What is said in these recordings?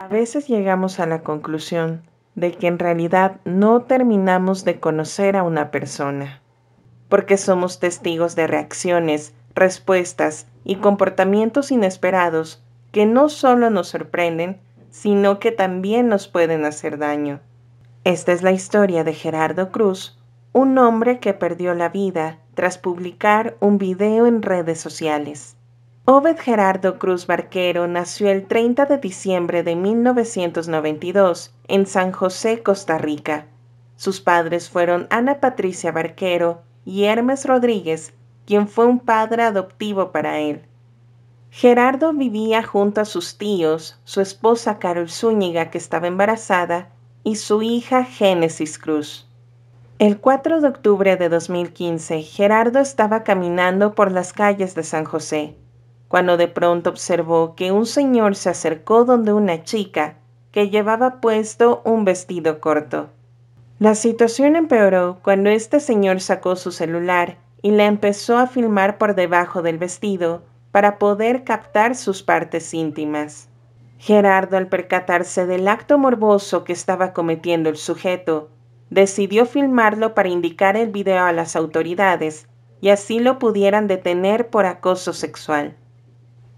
A veces llegamos a la conclusión de que en realidad no terminamos de conocer a una persona, porque somos testigos de reacciones, respuestas y comportamientos inesperados que no solo nos sorprenden, sino que también nos pueden hacer daño. Esta es la historia de Gerardo Cruz, un hombre que perdió la vida tras publicar un video en redes sociales. Obed Gerardo Cruz Barquero nació el 30 de diciembre de 1992 en San José, Costa Rica. Sus padres fueron Ana Patricia Barquero y Hermes Rodríguez, quien fue un padre adoptivo para él. Gerardo vivía junto a sus tíos, su esposa Carol Zúñiga, que estaba embarazada, y su hija Génesis Cruz. El 4 de octubre de 2015, Gerardo estaba caminando por las calles de San José cuando de pronto observó que un señor se acercó donde una chica que llevaba puesto un vestido corto. La situación empeoró cuando este señor sacó su celular y la empezó a filmar por debajo del vestido para poder captar sus partes íntimas. Gerardo, al percatarse del acto morboso que estaba cometiendo el sujeto, decidió filmarlo para indicar el video a las autoridades y así lo pudieran detener por acoso sexual.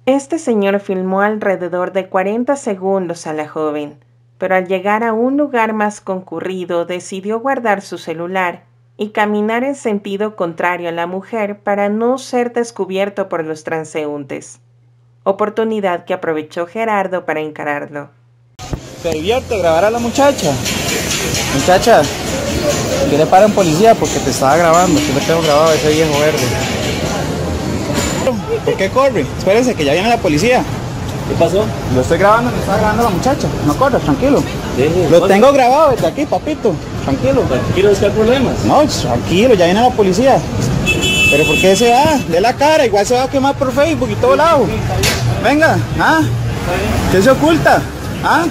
Este señor filmó alrededor de 40 segundos a la joven, pero al llegar a un lugar más concurrido decidió guardar su celular y caminar en sentido contrario a la mujer para no ser descubierto por los transeúntes. Oportunidad que aprovechó Gerardo para encararlo. Se divierte grabar a la muchacha. Muchacha, tiene para un policía porque te estaba grabando, que lo tengo grabado ese viejo verde. ¿Por qué corre? Espérense, que ya viene la policía. ¿Qué pasó? Lo estoy grabando, lo está grabando la muchacha. No corras, tranquilo. lo tengo grabado desde aquí, papito. Tranquilo. Tranquilo, es que hay problemas. No, tranquilo, ya viene la policía. Pero ¿por qué se va? De la cara, igual se va a quemar por Facebook y todo lado. Venga, ¿ah? ¿Qué se oculta? ¿Ah?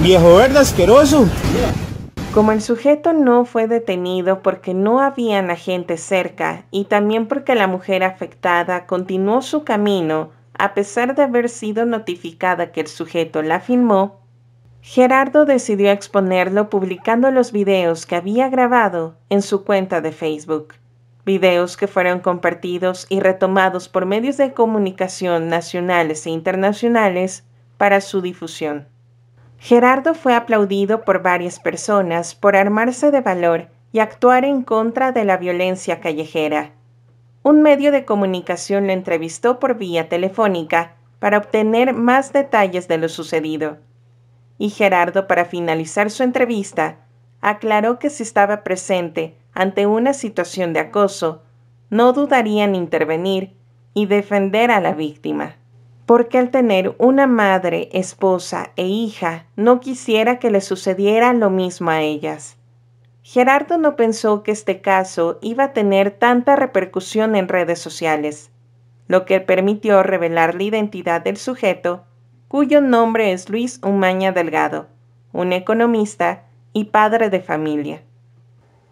Viejo verde asqueroso. Como el sujeto no fue detenido porque no habían agentes cerca y también porque la mujer afectada continuó su camino a pesar de haber sido notificada que el sujeto la filmó, Gerardo decidió exponerlo publicando los videos que había grabado en su cuenta de Facebook, videos que fueron compartidos y retomados por medios de comunicación nacionales e internacionales para su difusión. Gerardo fue aplaudido por varias personas por armarse de valor y actuar en contra de la violencia callejera. Un medio de comunicación lo entrevistó por vía telefónica para obtener más detalles de lo sucedido. Y Gerardo, para finalizar su entrevista, aclaró que si estaba presente ante una situación de acoso, no dudaría en intervenir y defender a la víctima porque al tener una madre, esposa e hija, no quisiera que le sucediera lo mismo a ellas. Gerardo no pensó que este caso iba a tener tanta repercusión en redes sociales, lo que permitió revelar la identidad del sujeto, cuyo nombre es Luis Umaña Delgado, un economista y padre de familia.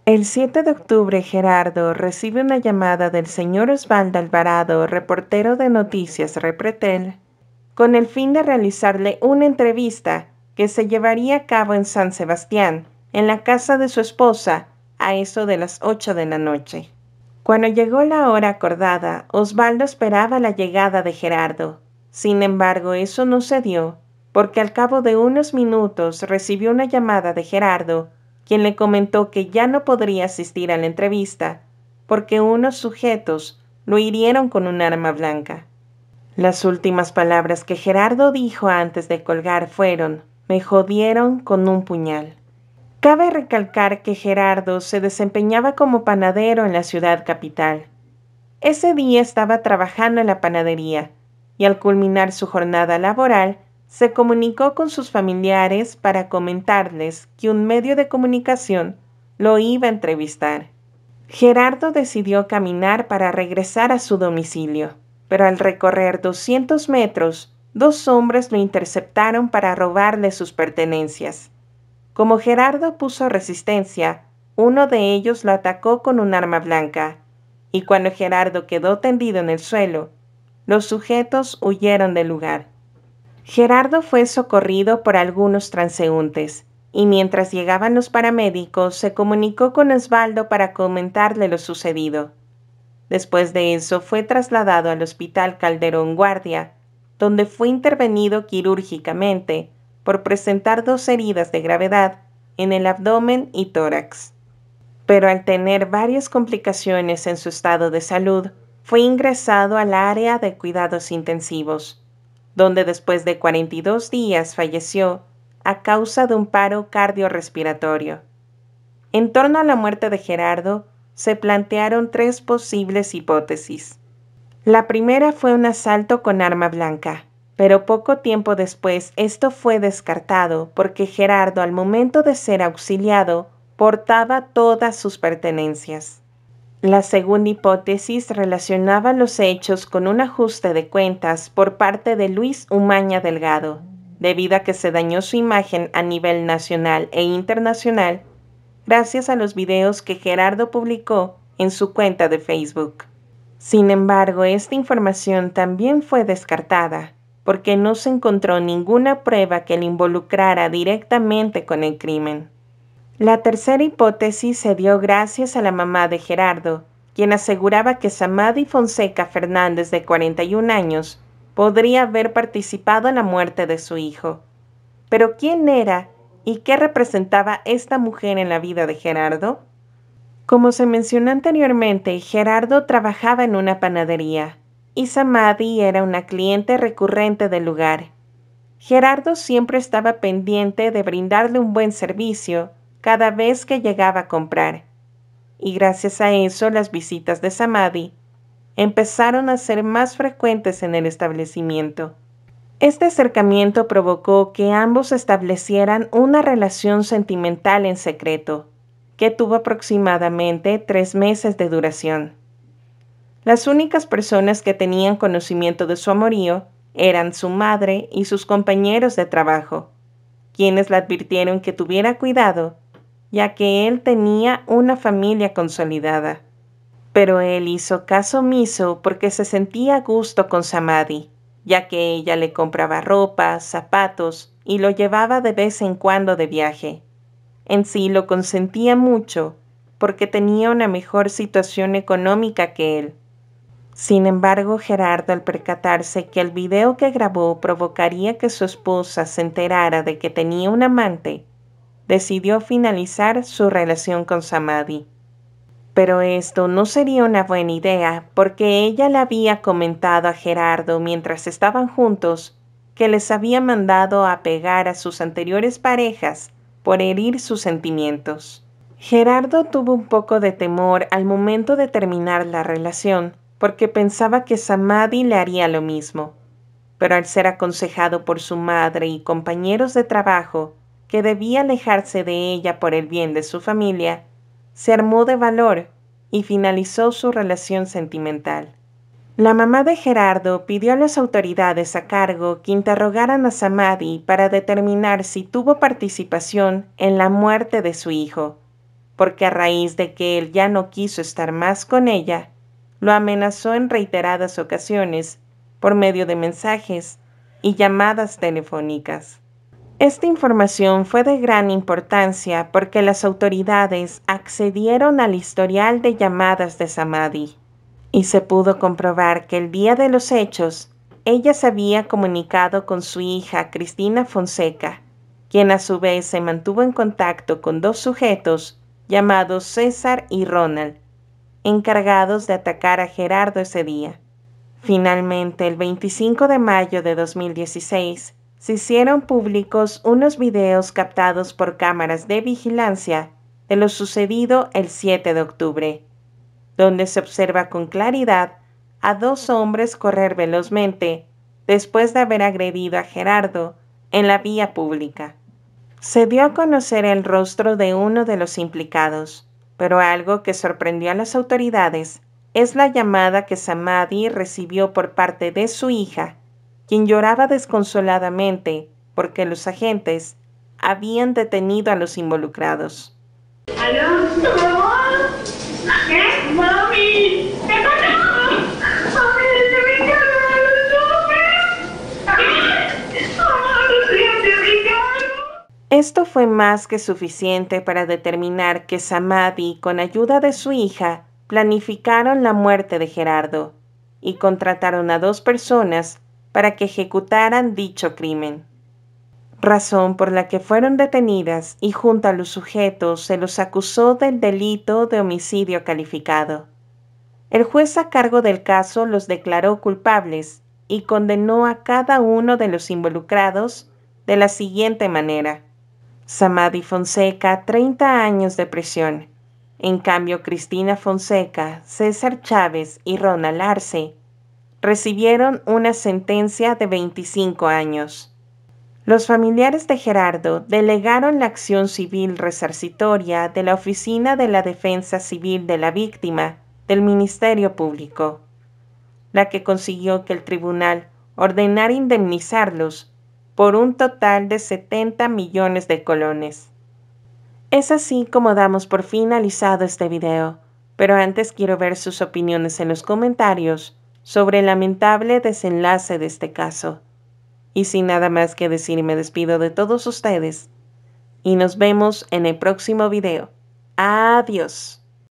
El 7 de octubre, Gerardo recibe una llamada del señor Osvaldo Alvarado, reportero de Noticias Repretel, con el fin de realizarle una entrevista que se llevaría a cabo en San Sebastián, en la casa de su esposa, a eso de las 8 de la noche. Cuando llegó la hora acordada, Osvaldo esperaba la llegada de Gerardo. Sin embargo, eso no se dio, porque al cabo de unos minutos recibió una llamada de Gerardo quien le comentó que ya no podría asistir a la entrevista porque unos sujetos lo hirieron con un arma blanca. Las últimas palabras que Gerardo dijo antes de colgar fueron, me jodieron con un puñal. Cabe recalcar que Gerardo se desempeñaba como panadero en la ciudad capital. Ese día estaba trabajando en la panadería y al culminar su jornada laboral se comunicó con sus familiares para comentarles que un medio de comunicación lo iba a entrevistar. Gerardo decidió caminar para regresar a su domicilio, pero al recorrer 200 metros, dos hombres lo interceptaron para robarle sus pertenencias. Como Gerardo puso resistencia, uno de ellos lo atacó con un arma blanca, y cuando Gerardo quedó tendido en el suelo, los sujetos huyeron del lugar. Gerardo fue socorrido por algunos transeúntes y mientras llegaban los paramédicos se comunicó con Osvaldo para comentarle lo sucedido. Después de eso fue trasladado al Hospital Calderón Guardia, donde fue intervenido quirúrgicamente por presentar dos heridas de gravedad en el abdomen y tórax. Pero al tener varias complicaciones en su estado de salud, fue ingresado al área de cuidados intensivos donde después de 42 días falleció a causa de un paro cardiorrespiratorio. En torno a la muerte de Gerardo, se plantearon tres posibles hipótesis. La primera fue un asalto con arma blanca, pero poco tiempo después esto fue descartado porque Gerardo al momento de ser auxiliado portaba todas sus pertenencias. La segunda hipótesis relacionaba los hechos con un ajuste de cuentas por parte de Luis Umaña Delgado, debido a que se dañó su imagen a nivel nacional e internacional gracias a los videos que Gerardo publicó en su cuenta de Facebook. Sin embargo, esta información también fue descartada, porque no se encontró ninguna prueba que le involucrara directamente con el crimen. La tercera hipótesis se dio gracias a la mamá de Gerardo, quien aseguraba que Samadi Fonseca Fernández, de 41 años, podría haber participado en la muerte de su hijo. Pero ¿quién era y qué representaba esta mujer en la vida de Gerardo? Como se mencionó anteriormente, Gerardo trabajaba en una panadería y Samadi era una cliente recurrente del lugar. Gerardo siempre estaba pendiente de brindarle un buen servicio cada vez que llegaba a comprar. Y gracias a eso las visitas de Samadhi empezaron a ser más frecuentes en el establecimiento. Este acercamiento provocó que ambos establecieran una relación sentimental en secreto, que tuvo aproximadamente tres meses de duración. Las únicas personas que tenían conocimiento de su amorío eran su madre y sus compañeros de trabajo, quienes la advirtieron que tuviera cuidado ya que él tenía una familia consolidada. Pero él hizo caso omiso porque se sentía a gusto con Samadhi, ya que ella le compraba ropa, zapatos y lo llevaba de vez en cuando de viaje. En sí lo consentía mucho porque tenía una mejor situación económica que él. Sin embargo, Gerardo al percatarse que el video que grabó provocaría que su esposa se enterara de que tenía un amante, decidió finalizar su relación con Samadhi. Pero esto no sería una buena idea porque ella le había comentado a Gerardo mientras estaban juntos que les había mandado a pegar a sus anteriores parejas por herir sus sentimientos. Gerardo tuvo un poco de temor al momento de terminar la relación porque pensaba que Samadhi le haría lo mismo. Pero al ser aconsejado por su madre y compañeros de trabajo, que debía alejarse de ella por el bien de su familia, se armó de valor y finalizó su relación sentimental. La mamá de Gerardo pidió a las autoridades a cargo que interrogaran a Samadi para determinar si tuvo participación en la muerte de su hijo, porque a raíz de que él ya no quiso estar más con ella, lo amenazó en reiteradas ocasiones por medio de mensajes y llamadas telefónicas. Esta información fue de gran importancia porque las autoridades accedieron al historial de llamadas de Samadhi y se pudo comprobar que el día de los hechos ella se había comunicado con su hija Cristina Fonseca, quien a su vez se mantuvo en contacto con dos sujetos llamados César y Ronald, encargados de atacar a Gerardo ese día. Finalmente, el 25 de mayo de 2016, se hicieron públicos unos videos captados por cámaras de vigilancia de lo sucedido el 7 de octubre, donde se observa con claridad a dos hombres correr velozmente después de haber agredido a Gerardo en la vía pública. Se dio a conocer el rostro de uno de los implicados, pero algo que sorprendió a las autoridades es la llamada que Samadhi recibió por parte de su hija quien lloraba desconsoladamente porque los agentes habían detenido a los involucrados. Esto fue más que suficiente para determinar que Samadhi, con ayuda de su hija, planificaron la muerte de Gerardo y contrataron a dos personas para que ejecutaran dicho crimen. Razón por la que fueron detenidas y junto a los sujetos se los acusó del delito de homicidio calificado. El juez a cargo del caso los declaró culpables y condenó a cada uno de los involucrados de la siguiente manera. Samadhi Fonseca, 30 años de prisión. En cambio, Cristina Fonseca, César Chávez y Ronald Arce, recibieron una sentencia de 25 años. Los familiares de Gerardo delegaron la acción civil resarcitoria de la Oficina de la Defensa Civil de la Víctima del Ministerio Público, la que consiguió que el tribunal ordenara indemnizarlos por un total de 70 millones de colones. Es así como damos por finalizado este video, pero antes quiero ver sus opiniones en los comentarios sobre el lamentable desenlace de este caso. Y sin nada más que decir, me despido de todos ustedes y nos vemos en el próximo video. Adiós.